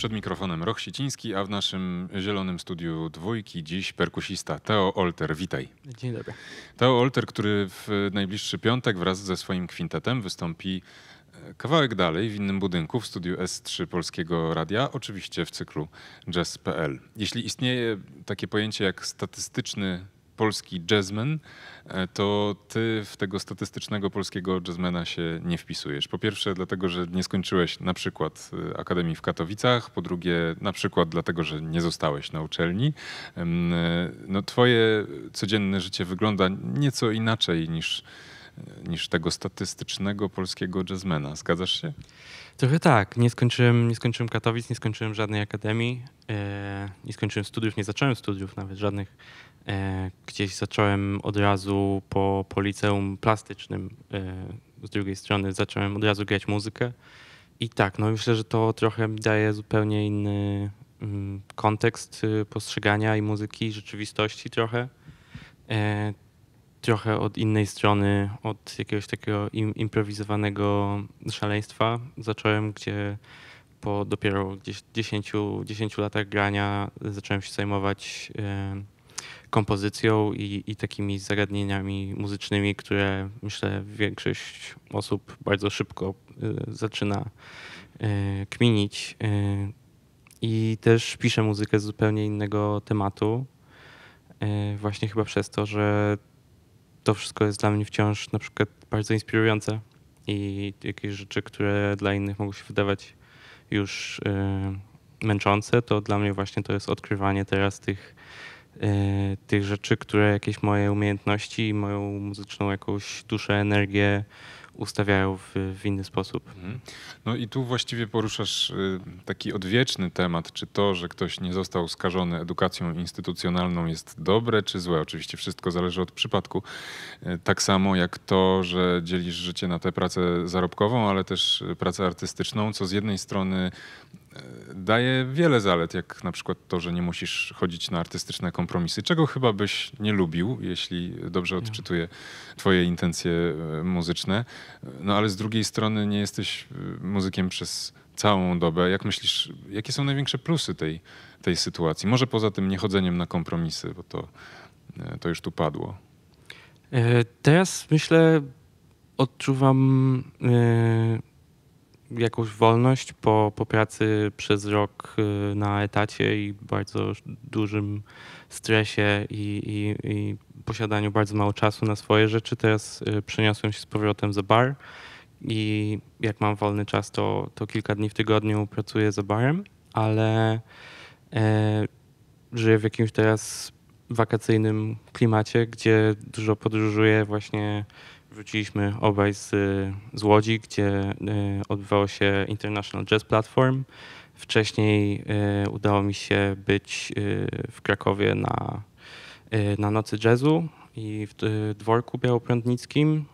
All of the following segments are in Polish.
Przed mikrofonem Roch Siciński, a w naszym zielonym studiu dwójki dziś perkusista Teo Olter. Witaj. Dzień dobry. Teo Olter, który w najbliższy piątek wraz ze swoim kwintetem wystąpi e, kawałek dalej w innym budynku w studiu S3 Polskiego Radia, oczywiście w cyklu jazz.pl. Jeśli istnieje takie pojęcie jak statystyczny polski jazzman, e, to ty w tego statystycznego polskiego jazzmana się nie wpisujesz. Po pierwsze dlatego, że nie skończyłeś na przykład e, Akademii w Katowicach, po drugie na przykład dlatego, że nie zostałeś na uczelni. E, no twoje codzienne życie wygląda nieco inaczej niż niż tego statystycznego polskiego jazzmena. Zgadzasz się? Trochę tak. Nie skończyłem, nie skończyłem Katowic, nie skończyłem żadnej akademii, e, nie skończyłem studiów, nie zacząłem studiów nawet żadnych. E, gdzieś zacząłem od razu po, po liceum plastycznym e, z drugiej strony, zacząłem od razu grać muzykę. I tak, no myślę, że to trochę daje zupełnie inny mm, kontekst y, postrzegania i muzyki, rzeczywistości trochę trochę od innej strony, od jakiegoś takiego im, improwizowanego szaleństwa. Zacząłem, gdzie po dopiero gdzieś 10, 10 latach grania zacząłem się zajmować e, kompozycją i, i takimi zagadnieniami muzycznymi, które myślę większość osób bardzo szybko e, zaczyna e, kminić. I też piszę muzykę z zupełnie innego tematu. Właśnie chyba przez to, że to wszystko jest dla mnie wciąż na przykład bardzo inspirujące i jakieś rzeczy, które dla innych mogą się wydawać już e, męczące, to dla mnie właśnie to jest odkrywanie teraz tych, e, tych rzeczy, które jakieś moje umiejętności, moją muzyczną jakąś duszę, energię, ustawiają w, w inny sposób. Mhm. No i tu właściwie poruszasz y, taki odwieczny temat, czy to, że ktoś nie został skażony edukacją instytucjonalną jest dobre czy złe. Oczywiście wszystko zależy od przypadku. Y, tak samo jak to, że dzielisz życie na tę pracę zarobkową, ale też pracę artystyczną, co z jednej strony daje wiele zalet, jak na przykład to, że nie musisz chodzić na artystyczne kompromisy, czego chyba byś nie lubił, jeśli dobrze odczytuję twoje intencje e, muzyczne. No ale z drugiej strony nie jesteś e, muzykiem przez całą dobę. Jak myślisz, jakie są największe plusy tej, tej sytuacji? Może poza tym niechodzeniem na kompromisy, bo to, e, to już tu padło. Teraz myślę, odczuwam jakąś wolność po, po pracy przez rok y, na etacie i bardzo dużym stresie i, i, i posiadaniu bardzo mało czasu na swoje rzeczy. Teraz y, przeniosłem się z powrotem za bar i jak mam wolny czas, to, to kilka dni w tygodniu pracuję za barem, ale e, żyję w jakimś teraz wakacyjnym klimacie, gdzie dużo podróżuję właśnie wróciliśmy obaj z, z Łodzi, gdzie e, odbywało się International Jazz Platform. Wcześniej e, udało mi się być e, w Krakowie na, na Nocy Jazzu i w dworku białoprądnickim.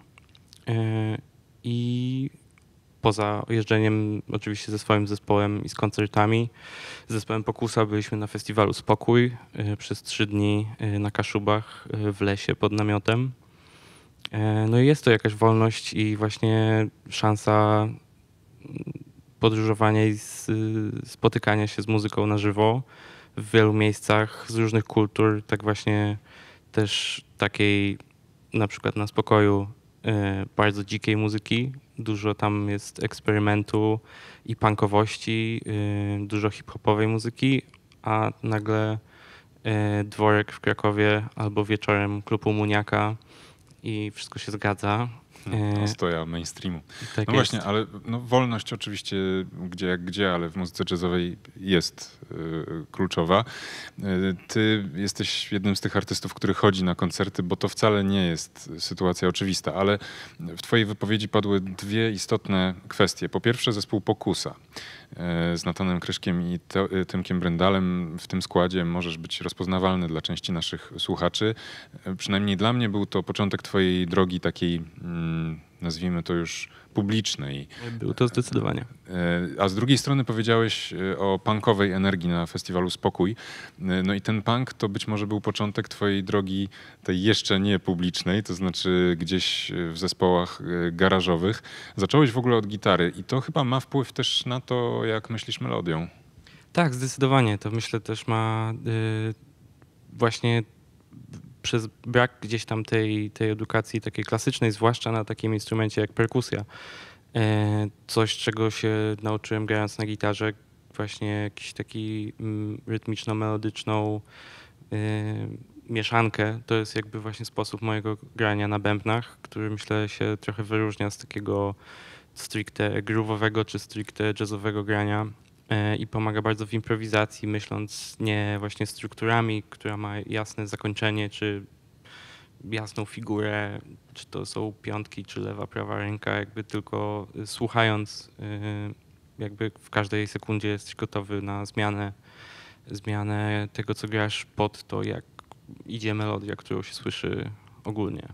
I poza jeżdżeniem oczywiście ze swoim zespołem i z koncertami, z zespołem Pokusa byliśmy na festiwalu Spokój przez trzy dni na Kaszubach w lesie pod namiotem. E, no jest to jakaś wolność i właśnie szansa mm, podróżowania i spotykania się z muzyką na żywo w wielu miejscach, z różnych kultur, tak właśnie też takiej na przykład na spokoju e, bardzo dzikiej muzyki. Dużo tam jest eksperymentu i punkowości, e, dużo hip-hopowej muzyki, a nagle dworek w Krakowie albo wieczorem klubu Muniaka i wszystko się zgadza. No, e, ostoja mainstreamu. Tak no jest. właśnie, ale no, wolność oczywiście gdzie jak gdzie, ale w muzyce jazzowej jest y, kluczowa. Y, ty jesteś jednym z tych artystów, który chodzi na koncerty, bo to wcale nie jest sytuacja oczywista, ale w twojej wypowiedzi padły dwie istotne kwestie. Po pierwsze zespół Pokusa z Natanem Kryszkiem i Tymkiem Brendalem. W tym składzie możesz być rozpoznawalny dla części naszych słuchaczy. Przynajmniej dla mnie był to początek twojej drogi takiej mm, Mm, nazwijmy to już publicznej. Był to zdecydowanie. E, a z drugiej strony powiedziałeś e, o punkowej energii na festiwalu Spokój. E, no i ten punk to być może był początek twojej drogi tej jeszcze nie publicznej, to znaczy gdzieś w zespołach garażowych. Zacząłeś w ogóle od gitary i to chyba ma wpływ też na to, jak myślisz melodią. Tak, zdecydowanie. To myślę też ma yy, właśnie przez brak gdzieś tam tej, tej edukacji takiej klasycznej, zwłaszcza na takim instrumencie jak perkusja. E, coś, czego się nauczyłem grając na gitarze, właśnie jakiś taki mm, rytmiczno-melodyczną e, mieszankę. To jest jakby właśnie sposób mojego grania na bębnach, który myślę się trochę wyróżnia z takiego stricte grooveowego czy stricte jazzowego grania. E, i pomaga bardzo w improwizacji, myśląc nie właśnie strukturami, która ma jasne zakończenie, czy jasną figurę, czy to są piątki, czy lewa, prawa ręka, jakby tylko słuchając, y, jakby w każdej sekundzie jesteś gotowy na zmianę, zmianę tego, co grasz pod to, jak idzie melodia, którą się słyszy ogólnie.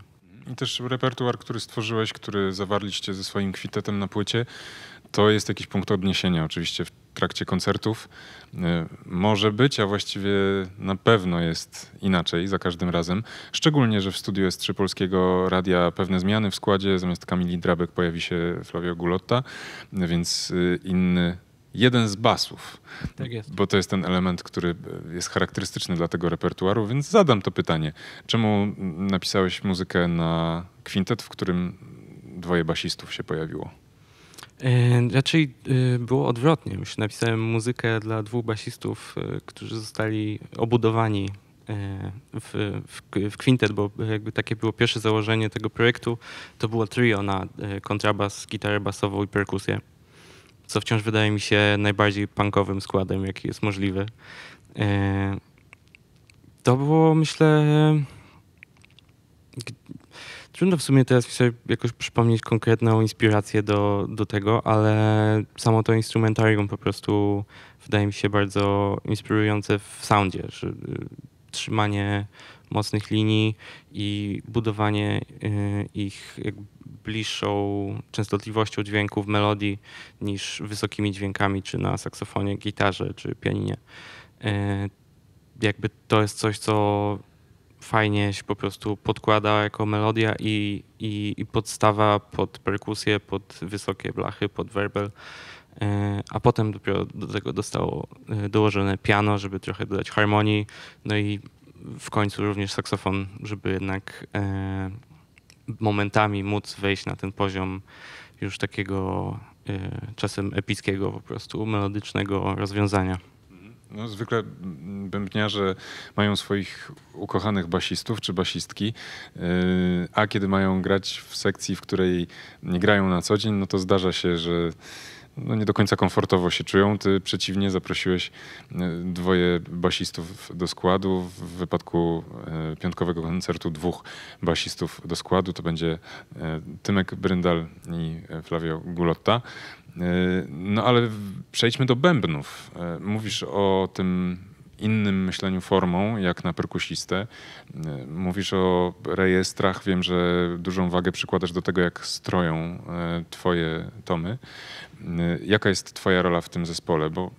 I też repertuar, który stworzyłeś, który zawarliście ze swoim kwitetem na płycie, to jest jakiś punkt odniesienia oczywiście w trakcie koncertów y, może być, a właściwie na pewno jest inaczej za każdym razem. Szczególnie, że w studiu S3 Polskiego Radia pewne zmiany w składzie, zamiast Kamili Drabek pojawi się Flavio Gulotta, więc y, inny jeden z basów. Tak bo to jest ten element, który y, jest charakterystyczny dla tego repertuaru, więc zadam to pytanie. Czemu napisałeś muzykę na kwintet, w którym dwoje basistów się pojawiło? E, raczej e, było odwrotnie. Już napisałem muzykę dla dwóch basistów, e, którzy zostali obudowani w, w, w kwintet, bo jakby takie było pierwsze założenie tego projektu. To było trio na kontrabas, gitarę basową i perkusję, co wciąż wydaje mi się najbardziej punkowym składem, jaki jest możliwy. To było, myślę, Trudno w sumie teraz sobie jakoś przypomnieć konkretną inspirację do, do tego, ale samo to instrumentarium po prostu wydaje mi się bardzo inspirujące w soundzie. Że, y, trzymanie mocnych linii i budowanie y, ich bliższą częstotliwością dźwięków melodii niż wysokimi dźwiękami, czy na saksofonie, gitarze, czy pianinie. Y, jakby to jest coś, co fajnie się po prostu podkłada jako melodia i, i, i podstawa pod perkusję, pod wysokie blachy, pod werbel. E, a potem dopiero do tego dostało e, dołożone piano, żeby trochę dodać harmonii. No i w końcu również saksofon, żeby jednak e, momentami móc wejść na ten poziom już takiego czasem epickiego, po prostu melodycznego rozwiązania. No, zwykle mm, bębniarze mają swoich ukochanych basistów czy basistki, y, a kiedy mają grać w sekcji, w której nie grają na co dzień, no to zdarza się, że no nie do końca komfortowo się czują. Ty przeciwnie zaprosiłeś e, dwoje basistów do składu. W wypadku e, piątkowego koncertu dwóch basistów do składu to będzie e, Tymek Bryndal i Flavio Gulotta. No ale przejdźmy do bębnów. Mówisz o tym innym myśleniu formą, jak na perkusistę. E, mówisz o rejestrach, wiem, że dużą wagę przykładasz do tego, jak stroją e, twoje tomy. E, jaka jest twoja rola w tym zespole? Bo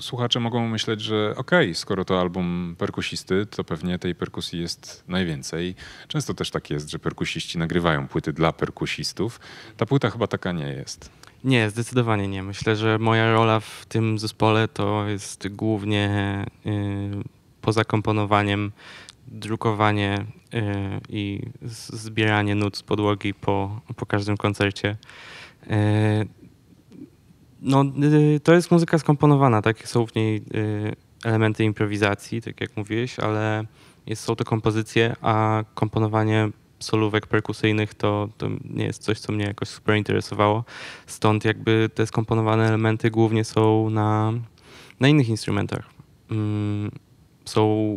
słuchacze mogą myśleć, że okej, okay, skoro to album perkusisty, to pewnie tej perkusji jest najwięcej. Często też tak jest, że perkusiści nagrywają płyty dla perkusistów. Ta płyta chyba taka nie jest. Nie, zdecydowanie nie. Myślę, że moja rola w tym zespole to jest głównie yy, poza komponowaniem, drukowanie y, i zbieranie nut z podłogi po, po każdym koncercie. Y, no, y, to jest muzyka skomponowana, tak? Są w niej y, elementy improwizacji, tak jak mówiłeś, ale jest, są to kompozycje, a komponowanie solówek perkusyjnych to, to nie jest coś, co mnie jakoś super interesowało. Stąd jakby te skomponowane elementy głównie są na, na innych instrumentach. Mm, są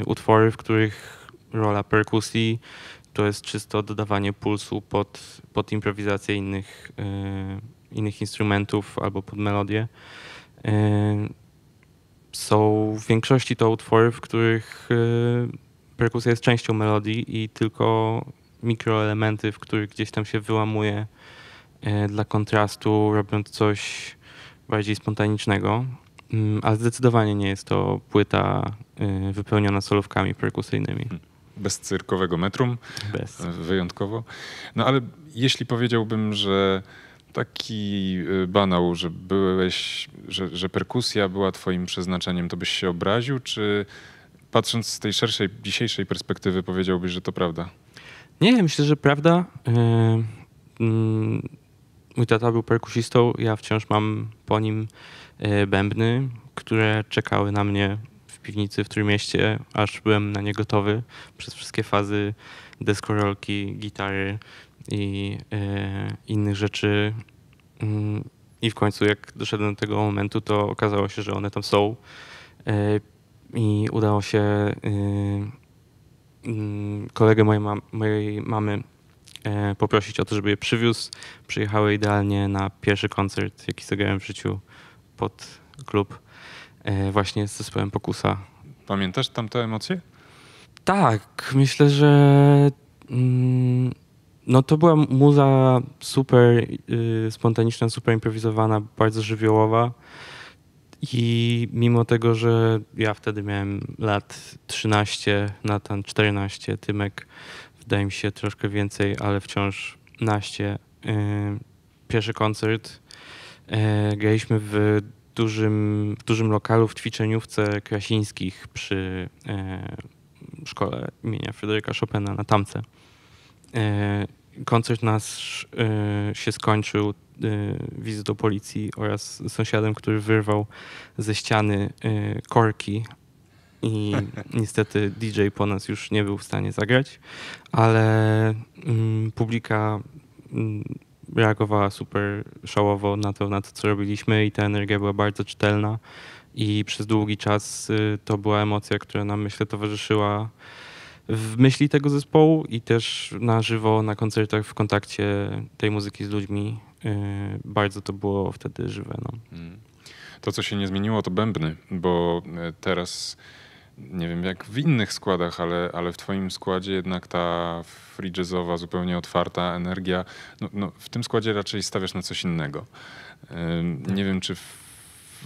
y, utwory, w których rola perkusji to jest czysto dodawanie pulsu pod, pod improwizację innych innych instrumentów albo pod melodię. E, są w większości to utwory, w których e, perkusja jest częścią melodii i tylko mikroelementy, w których gdzieś tam się wyłamuje e, dla kontrastu, robiąc coś bardziej spontanicznego. Mm, ale zdecydowanie nie jest to płyta wypełniona solówkami perkusyjnymi. Hmm. Bez cyrkowego metrum. Bez. Wyjątkowo. No ale jeśli powiedziałbym, że taki y, banał, że byłeś, że, że perkusja była twoim przeznaczeniem, to byś się obraził, czy patrząc z tej szerszej, dzisiejszej perspektywy powiedziałbyś, że to prawda? Nie, myślę, że prawda. Y, mm, mój tata był perkusistą, ja wciąż mam po nim y, bębny, które czekały na mnie w piwnicy w Trójmieście, aż byłem na nie gotowy przez wszystkie fazy deskorolki, gitary, i e, innych rzeczy. Mm, I w końcu, jak doszedłem do tego momentu, to okazało się, że one tam są. E, I udało się e, mm, kolegę mojej, mam, mojej mamy poprosić o to, żeby je przywiózł. Przyjechały idealnie na pierwszy koncert, jaki zagrałem w życiu pod klub właśnie z zespołem Pokusa. Pamiętasz tamte emocje? Tak, myślę, że mm, no to była muza super y, spontaniczna, super improwizowana, bardzo żywiołowa. I mimo tego, że ja wtedy miałem lat 13, Natan 14, Tymek wydaje mi się troszkę więcej, ale wciąż naście. Y, pierwszy koncert yy, graliśmy w dużym, w dużym lokalu w ćwiczeniówce Krasińskich przy y, szkole imienia Fryderyka Chopina na Tamce koncert nasz y, się skończył y, wizytą policji oraz sąsiadem, który wyrwał ze ściany y, korki i niestety DJ po nas już nie był w stanie zagrać, ale mm, publika mm, reagowała super szałowo na to, na to, co robiliśmy i ta energia była bardzo czytelna i przez długi czas y, to była emocja, która nam myślę towarzyszyła w myśli tego zespołu i też na żywo, na koncertach, w kontakcie tej muzyki z ludźmi. Y, bardzo to było wtedy żywe. No. Mm. To, co się nie zmieniło, to bębny, bo y, teraz nie wiem jak w innych składach, ale, ale w twoim składzie jednak ta free jazzowa, zupełnie otwarta energia, no, no w tym składzie raczej stawiasz na coś innego. Tak. nie wiem, czy w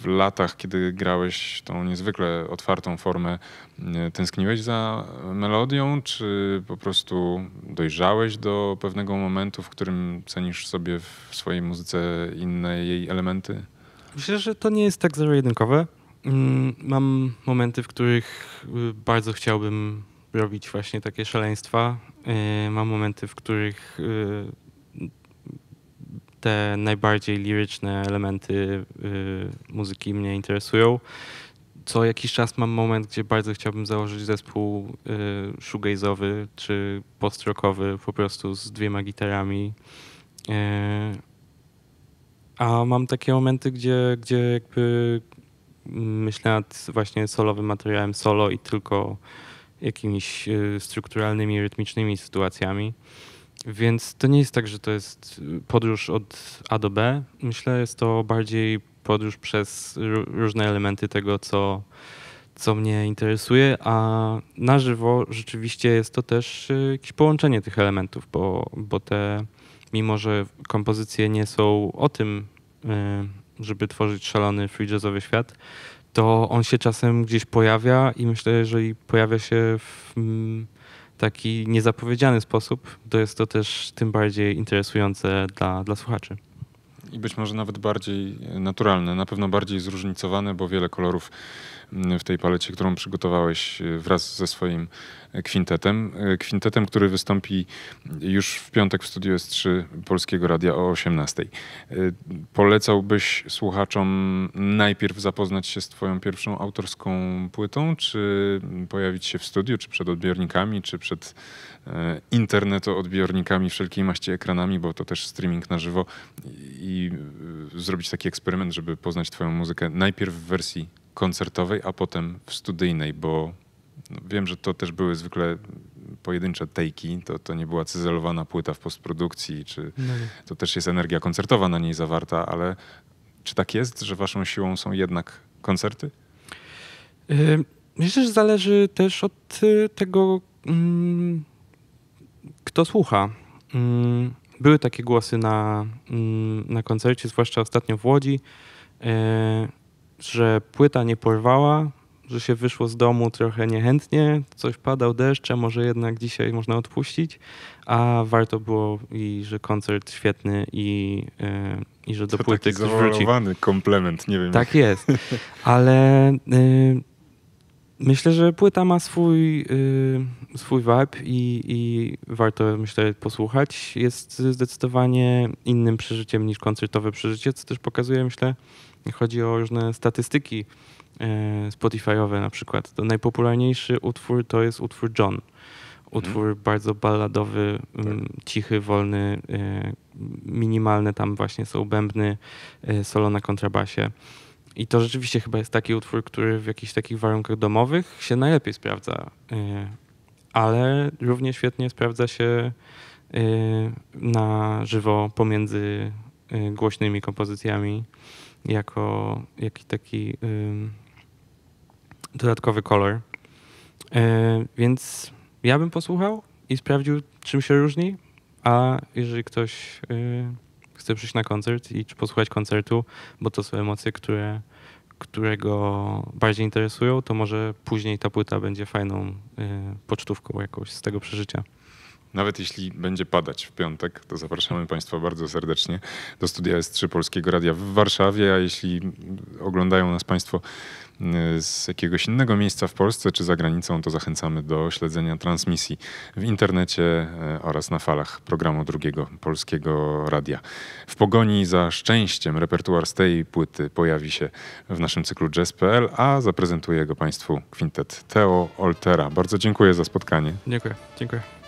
w latach, kiedy grałeś tą niezwykle otwartą formę, e, tęskniłeś za melodią, czy po prostu dojrzałeś do pewnego momentu, w którym cenisz sobie w swojej muzyce inne jej elementy? Myślę, że to nie jest tak zero-jedynkowe. Mm, mam momenty, w których y, bardzo chciałbym robić właśnie takie szaleństwa. Y, mam momenty, w których y, te najbardziej liryczne elementy y, muzyki mnie interesują. Co jakiś czas mam moment, gdzie bardzo chciałbym założyć zespół y, shoegaze'owy czy postrokowy po prostu z dwiema gitarami. Y, a mam takie momenty, gdzie, gdzie jakby myślę nad właśnie solowym materiałem solo i tylko jakimiś strukturalnymi, rytmicznymi sytuacjami. Więc to nie jest tak, że to jest y, podróż od A do B. Myślę, jest to bardziej podróż przez różne elementy tego, co, co mnie interesuje, a na żywo rzeczywiście jest to też y, jakieś połączenie tych elementów, bo, bo te, mimo że kompozycje nie są o tym, y, żeby tworzyć szalony free jazzowy świat, to on się czasem gdzieś pojawia i myślę, jeżeli pojawia się w mm, taki niezapowiedziany sposób, to jest to też tym bardziej interesujące dla, dla słuchaczy i być może nawet bardziej naturalne, na pewno bardziej zróżnicowane, bo wiele kolorów mm, w tej palecie, którą przygotowałeś e, wraz ze swoim e, kwintetem. E, kwintetem, który wystąpi już w piątek w studiu S3 Polskiego Radia o 18. Polecałbyś słuchaczom najpierw zapoznać się z twoją pierwszą autorską płytą, czy pojawić się w studiu, czy przed odbiornikami, czy przed E, internetoodbiornikami, wszelkiej maści ekranami, bo to też streaming na żywo i e, zrobić taki eksperyment, żeby poznać twoją muzykę najpierw w wersji koncertowej, a potem w studyjnej, bo no, wiem, że to też były zwykle pojedyncze take'i, to, to nie była cyzelowana płyta w postprodukcji, czy no. to też jest energia koncertowa na niej zawarta, ale czy tak jest, że waszą siłą są jednak koncerty? Myślę, że zależy też od y, tego, mm, kto słucha? Mm, były takie głosy na, mm, na koncercie, zwłaszcza ostatnio w Łodzi, e, że płyta nie porwała, że się wyszło z domu trochę niechętnie, coś padał deszcz, a może jednak dzisiaj można odpuścić, a warto było i że koncert świetny i, e, i że do go płyty taki ktoś wróci. komplement, nie wiem. Tak jak. jest, ale... Y Myślę, że płyta ma swój, yy, swój vibe i, i, warto, myślę, posłuchać. Jest zdecydowanie innym przeżyciem niż koncertowe przeżycie, co też pokazuje, myślę, chodzi o różne statystyki yy, Spotify'owe na przykład. To najpopularniejszy utwór to jest utwór John. Utwór hmm. bardzo balladowy, mm, tak. cichy, wolny, yy, minimalne tam właśnie są bębny, y, solo na kontrabasie. I to rzeczywiście chyba jest taki utwór, który w jakichś takich warunkach domowych się najlepiej sprawdza, y, ale równie świetnie sprawdza się y, na żywo pomiędzy y, głośnymi kompozycjami jako jakiś taki dodatkowy kolor. Więc ja bym posłuchał i sprawdził, czym się różni, a jeżeli ktoś chce przyjść na koncert i czy posłuchać koncertu, bo to są emocje, które, które go bardziej interesują, to może później ta płyta będzie fajną y, pocztówką jakąś z tego przeżycia. Nawet jeśli będzie padać w piątek, to zapraszamy Państwa bardzo serdecznie do studia S3 Polskiego Radia w Warszawie, a jeśli oglądają nas Państwo y, z jakiegoś innego miejsca w Polsce czy za granicą, to zachęcamy do śledzenia transmisji w internecie y, oraz na falach programu drugiego polskiego radia. W pogoni za szczęściem repertuar z tej płyty pojawi się w naszym cyklu jazz.pl, a zaprezentuje go Państwu kwintet Teo Oltera. Bardzo dziękuję za spotkanie. Dziękuję. Dziękuję.